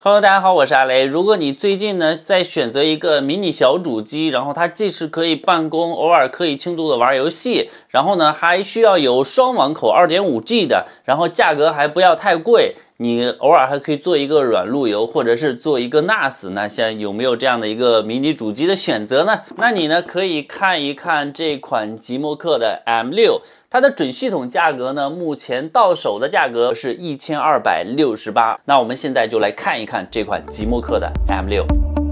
Hello，大家好，我是阿雷。如果你最近呢在选择一个迷你小主机，然后它既是可以办公，偶尔可以轻度的玩游戏，然后呢还需要有双网口，二点五 G 的，然后价格还不要太贵。你偶尔还可以做一个软路由，或者是做一个 NAS，那现在有没有这样的一个迷你主机的选择呢？那你呢可以看一看这款极摩客的 M6，它的准系统价格呢，目前到手的价格是一千二百六十八。那我们现在就来看一看这款极摩客的 M6。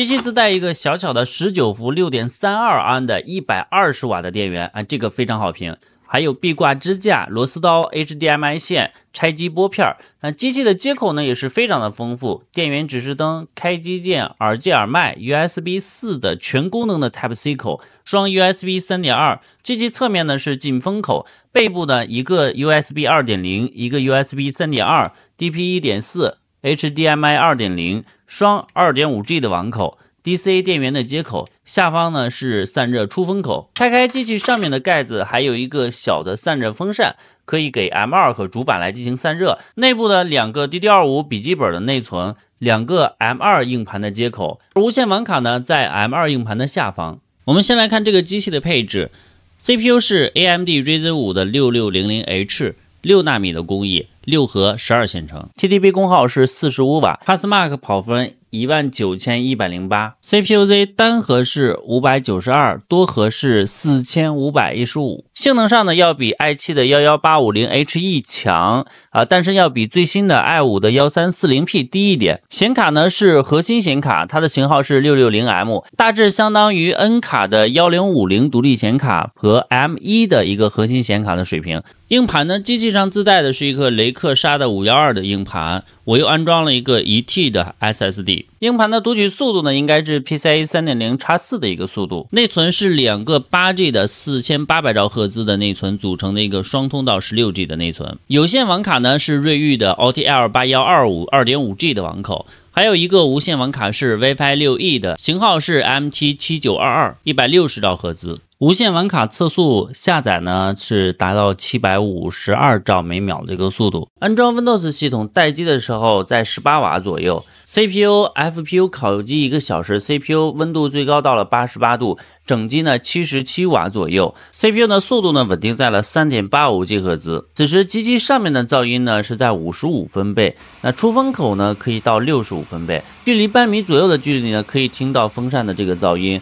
机器自带一个小小的十九伏六点三二安的一百二十瓦的电源啊，这个非常好评。还有壁挂支架、螺丝刀、HDMI 线、拆机拨片。那机器的接口呢，也是非常的丰富：电源指示灯、开机键、耳机耳麦、USB 四的全功能的 Type C 口、双 USB 三点二。机器侧面呢是进风口，背部呢一个 USB 二点零、一个 USB 三点二、DP 一点四、HDMI 二点零。双二点五 G 的网口，DC 电源的接口，下方呢是散热出风口。拆开机器上面的盖子，还有一个小的散热风扇，可以给 M 二和主板来进行散热。内部的两个 DDR 五笔记本的内存，两个 M 二硬盘的接口，无线网卡呢在 M 二硬盘的下方。我们先来看这个机器的配置，CPU 是 AMD Ryzen 五的六六零零 H，六纳米的工艺。六核十二线程，TDP 功耗是四十五瓦，PassMark 跑分一万九千一百零八，CPU-Z 单核是五百九十二，多核是四千五百一十五。性能上呢，要比 i7 的幺幺八五零 HE 强啊，但是要比最新的 i5 的幺三四零 P 低一点。显卡呢是核心显卡，它的型号是六六零 M，大致相当于 N 卡的幺零五零独立显卡和 M 一的一个核心显卡的水平。硬盘呢，机器上自带的是一颗雷。克沙的五幺二的硬盘，我又安装了一个一 T 的 SSD 硬盘的读取速度呢，应该是 PCI 三点零叉四的一个速度。内存是两个八 G 的四千八百兆赫兹的内存组成的一个双通道十六 G 的内存。有线网卡呢是瑞昱的 OLT 八幺二五二点五 G 的网口，还有一个无线网卡是 WiFi 六 E 的型号是 MT 七九二二一百六十兆赫兹。无线网卡测速下载呢是达到七百五十二兆每秒的一个速度。安装 Windows 系统待机的时候在十八瓦左右。CPU、f p u 烤机一个小时，CPU 温度最高到了八十八度，整机呢七十七瓦左右。CPU 的速度呢稳定在了三点八五 g 赫兹。此时机器上面的噪音呢是在五十五分贝，那出风口呢可以到六十五分贝，距离半米左右的距离呢可以听到风扇的这个噪音。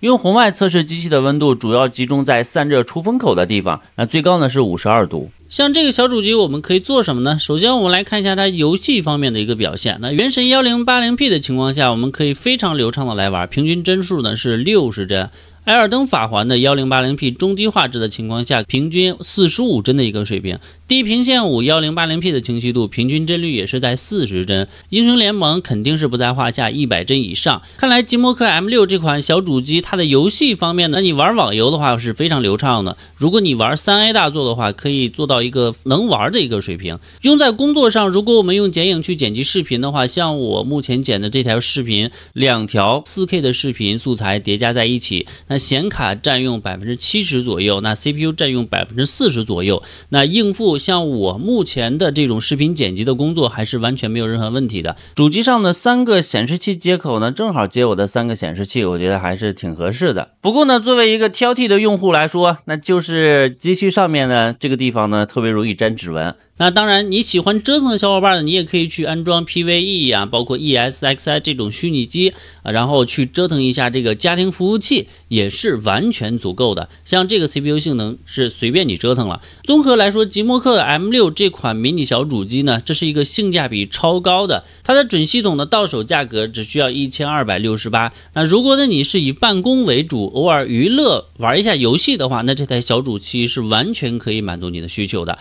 用红外测试机器的温度，主要集中在散热出风口的地方，那最高呢是五十二度。像这个小主机，我们可以做什么呢？首先，我们来看一下它游戏方面的一个表现。那《原神》幺零八零 P 的情况下，我们可以非常流畅的来玩，平均帧数呢是六十帧。《艾尔登法环》的幺零八零 P 中低画质的情况下，平均四十五帧的一个水平；《地平线五》幺零八零 P 的清晰度，平均帧率也是在四十帧。《英雄联盟》肯定是不在话下，一百帧以上。看来极摩克 M 六这款小主机，它的游戏方面呢，那你玩网游的话是非常流畅的；如果你玩三 A 大作的话，可以做到一个能玩的一个水平。用在工作上，如果我们用剪影去剪辑视频的话，像我目前剪的这条视频，两条四 K 的视频素材叠加在一起，那。显卡占用百分之七十左右，那 CPU 占用百分之四十左右。那应付像我目前的这种视频剪辑的工作，还是完全没有任何问题的。主机上的三个显示器接口呢，正好接我的三个显示器，我觉得还是挺合适的。不过呢，作为一个挑剔的用户来说，那就是机器上面呢这个地方呢，特别容易粘指纹。那当然，你喜欢折腾的小伙伴呢，你也可以去安装 P V E 啊，包括 E S X I 这种虚拟机，然后去折腾一下这个家庭服务器也是完全足够的。像这个 C P U 性能是随便你折腾了。综合来说，吉摩克的 M 六这款迷你小主机呢，这是一个性价比超高的，它的准系统的到手价格只需要一千二百六十八。那如果呢，你是以办公为主，偶尔娱乐玩一下游戏的话，那这台小主机是完全可以满足你的需求的。